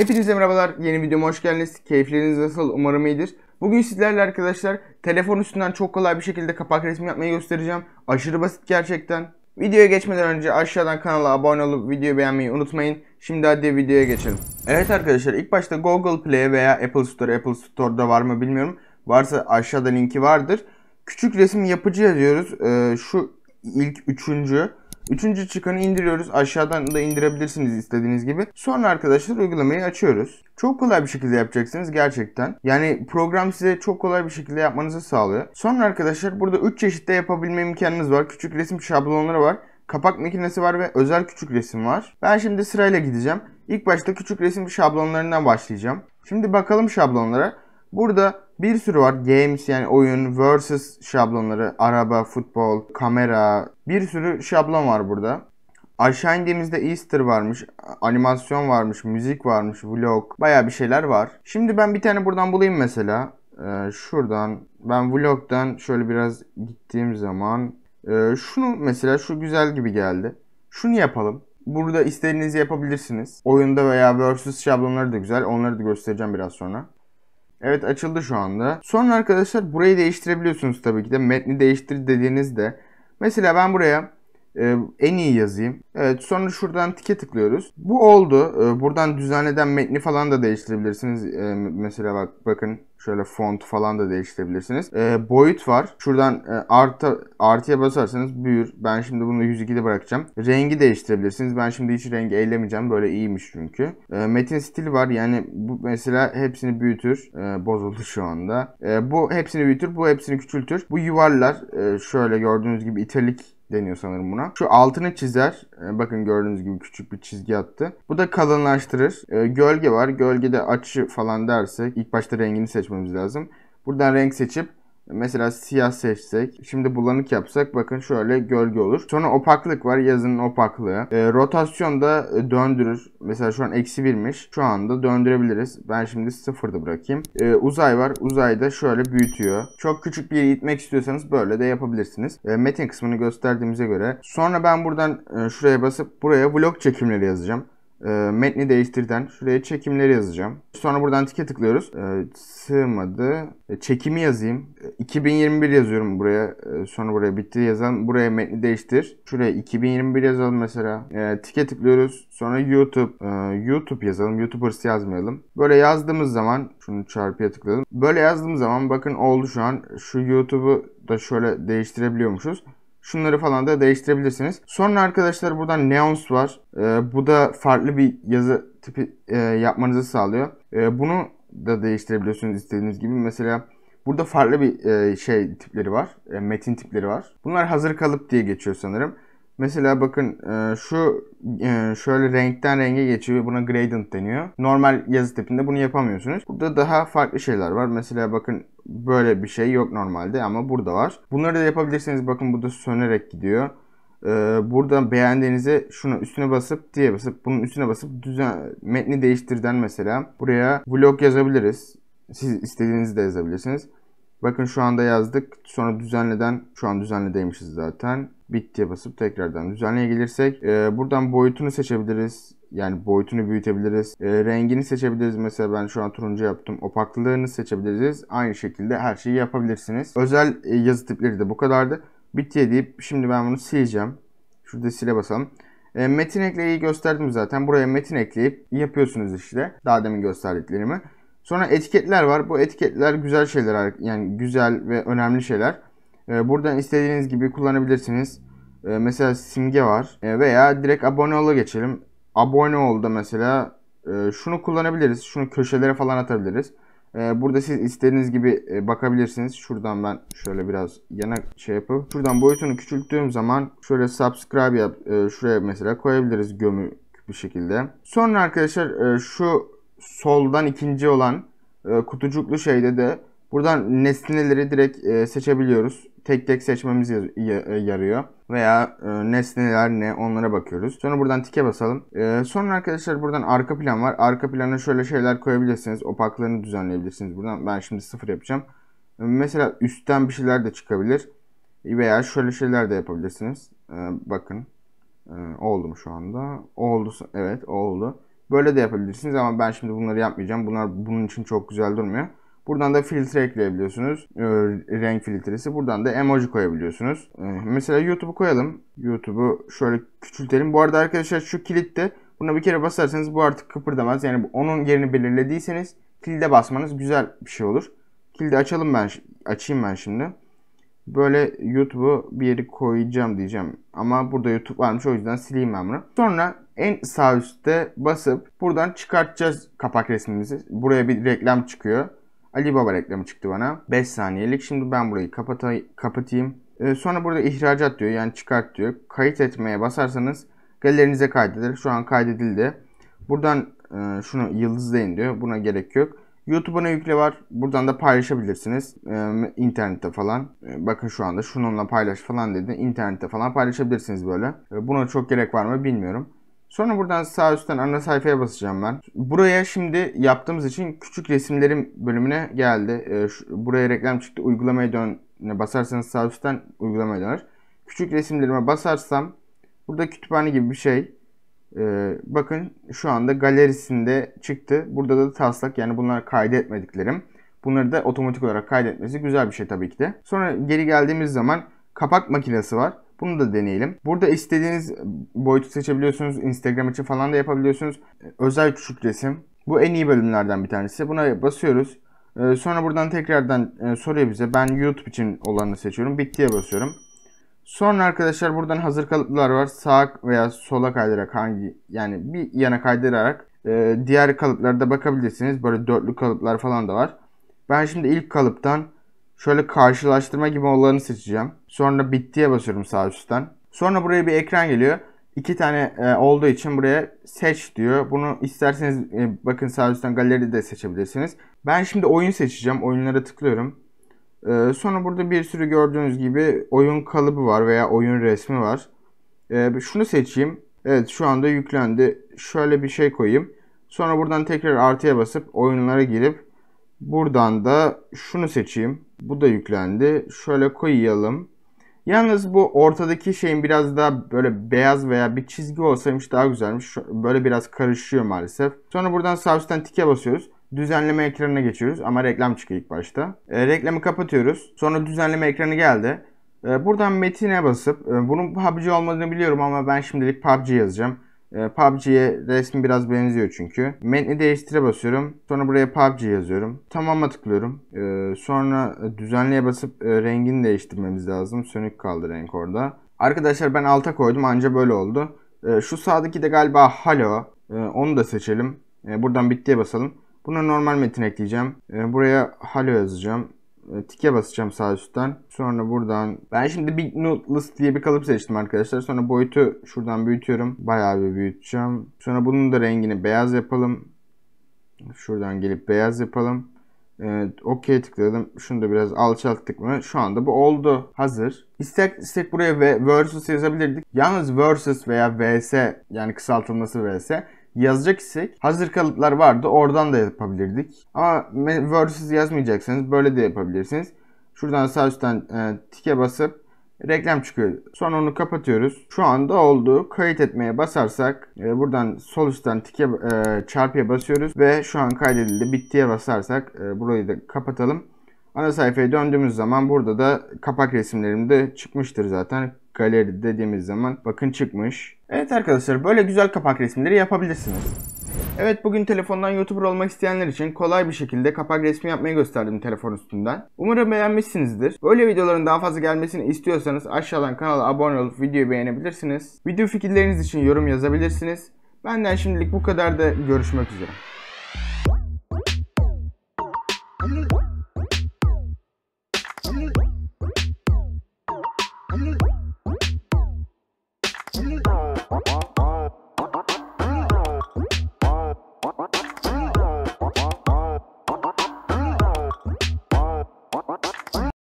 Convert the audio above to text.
Hepinize merhabalar. Yeni videoma hoş geldiniz. Keyifleriniz nasıl? Umarım iyidir. Bugün sizlerle arkadaşlar telefon üstünden çok kolay bir şekilde kapak resmi yapmayı göstereceğim. Aşırı basit gerçekten. Videoya geçmeden önce aşağıdan kanala abone olup videoyu beğenmeyi unutmayın. Şimdi hadi videoya geçelim. Evet arkadaşlar ilk başta Google Play veya Apple Store, Apple Store'da var mı bilmiyorum. Varsa aşağıda linki vardır. Küçük resim yapıcı yazıyoruz. Ee, şu ilk üçüncü. Üçüncü çıkanı indiriyoruz. Aşağıdan da indirebilirsiniz istediğiniz gibi. Sonra arkadaşlar uygulamayı açıyoruz. Çok kolay bir şekilde yapacaksınız gerçekten. Yani program size çok kolay bir şekilde yapmanızı sağlıyor. Sonra arkadaşlar burada 3 çeşitte yapabilme imkanınız var. Küçük resim şablonları var. Kapak makinesi var ve özel küçük resim var. Ben şimdi sırayla gideceğim. İlk başta küçük resim şablonlarından başlayacağım. Şimdi bakalım şablonlara. Burada bir sürü var. Games yani oyun, versus şablonları, araba, futbol, kamera. Bir sürü şablon var burada. Aşağı indiğimizde Easter varmış, animasyon varmış, müzik varmış, vlog. Baya bir şeyler var. Şimdi ben bir tane buradan bulayım mesela. Ee, şuradan ben vlogdan şöyle biraz gittiğim zaman e, şunu mesela şu güzel gibi geldi. Şunu yapalım. Burada istediğinizi yapabilirsiniz. Oyunda veya versus şablonları da güzel. Onları da göstereceğim biraz sonra. Evet açıldı şu anda. Sonra arkadaşlar burayı değiştirebiliyorsunuz tabii ki de. Metni değiştir dediğinizde. Mesela ben buraya ee, en iyi yazayım. Evet sonra şuradan tike tıklıyoruz. Bu oldu. Ee, buradan düzenleden metni falan da değiştirebilirsiniz. Ee, mesela bak bakın Şöyle font falan da değiştirebilirsiniz. E, boyut var. Şuradan e, artı, artıya basarsanız büyür. Ben şimdi bunu 102'de bırakacağım. Rengi değiştirebilirsiniz. Ben şimdi hiç rengi eylemeyeceğim. Böyle iyiymiş çünkü. E, metin stili var. Yani bu mesela hepsini büyütür. E, bozuldu şu anda. E, bu hepsini büyütür. Bu hepsini küçültür. Bu yuvarlar. E, şöyle gördüğünüz gibi italik deniyor sanırım buna. Şu altını çizer. E, bakın gördüğünüz gibi küçük bir çizgi attı. Bu da kalınlaştırır. E, gölge var. Gölgede açı falan dersek ilk başta rengini seçmemiz lazım. Buradan renk seçip Mesela siyah seçsek. Şimdi bulanık yapsak bakın şöyle gölge olur. Sonra opaklık var yazının opaklığı. E, rotasyon da e, döndürür. Mesela şu an eksi birmiş. Şu anda döndürebiliriz. Ben şimdi sıfırda bırakayım. E, uzay var. da şöyle büyütüyor. Çok küçük bir yere gitmek istiyorsanız böyle de yapabilirsiniz. E, metin kısmını gösterdiğimize göre. Sonra ben buradan e, şuraya basıp buraya vlog çekimleri yazacağım e, metni değiştirden şuraya çekimleri yazacağım. Sonra buradan tike tıklıyoruz. E, sığmadı. E, çekimi yazayım. E, 2021 yazıyorum buraya. E, sonra buraya bitti yazan buraya metni değiştir. Şuraya 2021 yazalım mesela. E, tike tıklıyoruz. Sonra YouTube e, YouTube yazalım. YouTubers yazmayalım. Böyle yazdığımız zaman şunu çarpıya tıkladım. Böyle yazdığımız zaman bakın oldu şu an. Şu YouTube'u da şöyle değiştirebiliyormuşuz. Şunları falan da değiştirebilirsiniz. Sonra arkadaşlar burada Neons var. Ee, bu da farklı bir yazı tipi e, yapmanızı sağlıyor. E, bunu da değiştirebiliyorsunuz istediğiniz gibi. Mesela burada farklı bir e, şey tipleri var. E, metin tipleri var. Bunlar hazır kalıp diye geçiyor sanırım. Mesela bakın e, şu e, şöyle renkten renge geçiyor. Buna gradient deniyor. Normal yazı tipinde bunu yapamıyorsunuz. Burada daha farklı şeyler var. Mesela bakın Böyle bir şey yok normalde ama burada var. Bunları da yapabilirsiniz. Bakın bu da sönerek gidiyor. Ee, buradan beğendiğinizi şuna üstüne basıp diye basıp bunun üstüne basıp düzen, metni değiştirden mesela buraya vlog yazabiliriz. Siz istediğinizi de yazabilirsiniz. Bakın şu anda yazdık. Sonra düzenleden şu an düzenledeymişiz zaten. Bittiye basıp tekrardan düzenleye gelirsek e, buradan boyutunu seçebiliriz. Yani boyutunu büyütebiliriz. E, rengini seçebiliriz. Mesela ben şu an turuncu yaptım. Opaklığını seçebiliriz. Aynı şekilde her şeyi yapabilirsiniz. Özel e, yazı tipleri de bu kadardı. Bittiye deyip şimdi ben bunu sileceğim. Şurada sile basalım. E, metin ekleyi gösterdim zaten. Buraya metin ekleyip yapıyorsunuz işte. Daha demin gösterdiklerimi. Sonra etiketler var. Bu etiketler güzel şeyler yani güzel ve önemli şeyler. Ee, buradan istediğiniz gibi kullanabilirsiniz. Ee, mesela simge var ee, veya direkt abone ol'a geçelim. Abone oldu mesela e, şunu kullanabiliriz. Şunu köşelere falan atabiliriz. Burada siz istediğiniz gibi e, bakabilirsiniz. Şuradan ben şöyle biraz yana şey yapıp şuradan boyutunu küçülttüğüm zaman şöyle subscribe yap e, şuraya mesela koyabiliriz gömük bir şekilde. Sonra arkadaşlar şu soldan ikinci olan e, kutucuklu şeyde de buradan nesneleri direkt e, seçebiliyoruz. Tek tek seçmemiz e, yarıyor. Veya e, nesneler ne onlara bakıyoruz. Sonra buradan tike basalım. E, sonra arkadaşlar buradan arka plan var. Arka plana şöyle şeyler koyabilirsiniz. opaklarını düzenleyebilirsiniz buradan. Ben şimdi sıfır yapacağım. E, mesela üstten bir şeyler de çıkabilir. Veya şöyle şeyler de yapabilirsiniz. E, bakın. E, oldu mu şu anda? Oldu. Evet oldu. Böyle de yapabilirsiniz ama ben şimdi bunları yapmayacağım. Bunlar bunun için çok güzel durmuyor. Buradan da filtre ekleyebiliyorsunuz. E, renk filtresi. Buradan da emoji koyabiliyorsunuz. E, mesela YouTube'u koyalım. YouTube'u şöyle küçültelim. Bu arada arkadaşlar şu kilitte buna bir kere basarsanız bu artık kıpırdamaz. Yani onun yerini belirlediyseniz kilde basmanız güzel bir şey olur. Kilde açalım ben açayım ben şimdi. Böyle YouTube'u bir yere koyacağım diyeceğim. Ama burada YouTube varmış o yüzden sileyim ben bunu. Sonra en sağ üstte basıp buradan çıkartacağız kapak resmimizi. Buraya bir reklam çıkıyor. Ali Baba reklamı çıktı bana. 5 saniyelik. Şimdi ben burayı kapata kapatayım. Ee, sonra burada ihracat diyor. Yani çıkart diyor. Kayıt etmeye basarsanız galerinize kaydedilir. Şu an kaydedildi. Buradan e, şunu yıldızlayın diyor. Buna gerek yok. YouTube'a ne yükle var. Buradan da paylaşabilirsiniz. Ee, internette falan. Ee, bakın şu anda şununla paylaş falan dedi. İnternette falan paylaşabilirsiniz böyle. Ee, buna çok gerek var mı bilmiyorum. Sonra buradan sağ üstten ana sayfaya basacağım ben. Buraya şimdi yaptığımız için küçük resimlerim bölümüne geldi. Ee, şu, buraya reklam çıktı. Uygulamaya dön'e basarsanız sağ üstten uygulamaya döner. Küçük resimlerime basarsam burada kütüphane gibi bir şey. Ee, bakın şu anda galerisinde çıktı. Burada da taslak yani bunlar kaydetmediklerim. Bunları da otomatik olarak kaydetmesi güzel bir şey tabii ki de. Sonra geri geldiğimiz zaman kapak makinesi var. Bunu da deneyelim. Burada istediğiniz boyutu seçebiliyorsunuz. Instagram için falan da yapabiliyorsunuz. Özel küçük resim. Bu en iyi bölümlerden bir tanesi. Buna basıyoruz. Ee, sonra buradan tekrardan e, soruyor bize. Ben YouTube için olanı seçiyorum. Bittiye basıyorum. Sonra arkadaşlar buradan hazır kalıplar var. Sağ veya sola kaydırarak hangi yani bir yana kaydırarak e, diğer kalıplarda bakabilirsiniz. Böyle dörtlü kalıplar falan da var. Ben şimdi ilk kalıptan şöyle karşılaştırma gibi olanı seçeceğim. Sonra bittiye basıyorum sağ üstten. Sonra buraya bir ekran geliyor. İki tane e, olduğu için buraya seç diyor. Bunu isterseniz e, bakın sağ üstten galeride de seçebilirsiniz. Ben şimdi oyun seçeceğim. Oyunlara tıklıyorum. E, sonra burada bir sürü gördüğünüz gibi oyun kalıbı var veya oyun resmi var. şunu seçeyim. Evet şu anda yüklendi. Şöyle bir şey koyayım. Sonra buradan tekrar artıya basıp oyunlara girip buradan da şunu seçeyim. Bu da yüklendi. Şöyle koyalım. Yalnız bu ortadaki şeyin biraz daha böyle beyaz veya bir çizgi olsaymış daha güzelmiş. Böyle biraz karışıyor maalesef. Sonra buradan sağ üstten tike basıyoruz. Düzenleme ekranına geçiyoruz ama reklam çıkıyor ilk başta. E, reklamı kapatıyoruz. Sonra düzenleme ekranı geldi. E, buradan metine basıp e, bunun PUBG olmadığını biliyorum ama ben şimdilik PUBG yazacağım. E, ee, PUBG'ye resmi biraz benziyor çünkü. Metni değiştire basıyorum. Sonra buraya PUBG yazıyorum. Tamama tıklıyorum. Ee, sonra düzenliye basıp e, rengini değiştirmemiz lazım. Sönük kaldı renk orada. Arkadaşlar ben alta koydum anca böyle oldu. Ee, şu sağdaki de galiba halo. onu da seçelim. buradan bittiye basalım. Buna normal metin ekleyeceğim. buraya halo yazacağım. E, tike basacağım sağ üstten. Sonra buradan ben şimdi Big Note List diye bir kalıp seçtim arkadaşlar. Sonra boyutu şuradan büyütüyorum. Bayağı bir büyüteceğim. Sonra bunun da rengini beyaz yapalım. Şuradan gelip beyaz yapalım. Evet, okey tıkladım. Şunu da biraz alçalttık mı? Şu anda bu oldu. Hazır. İstek, istek buraya versus yazabilirdik. Yalnız versus veya vs yani kısaltılması vs yazacak isek hazır kalıplar vardı oradan da yapabilirdik. Ama Word'siz yazmayacaksanız böyle de yapabilirsiniz. Şuradan sağ üstten e, tike basıp reklam çıkıyor. Sonra onu kapatıyoruz. Şu anda oldu. Kayıt etmeye basarsak e, buradan sol üstten tike e, çarpıya basıyoruz ve şu an kaydedildi. Bittiye basarsak e, burayı da kapatalım. Ana sayfaya döndüğümüz zaman burada da kapak resimlerim de çıkmıştır zaten galeri dediğimiz zaman bakın çıkmış. Evet arkadaşlar böyle güzel kapak resimleri yapabilirsiniz. Evet bugün telefondan YouTuber olmak isteyenler için kolay bir şekilde kapak resmi yapmayı gösterdim telefon üstünden. Umarım beğenmişsinizdir. Böyle videoların daha fazla gelmesini istiyorsanız aşağıdan kanala abone olup videoyu beğenebilirsiniz. Video fikirleriniz için yorum yazabilirsiniz. Benden şimdilik bu kadar da görüşmek üzere.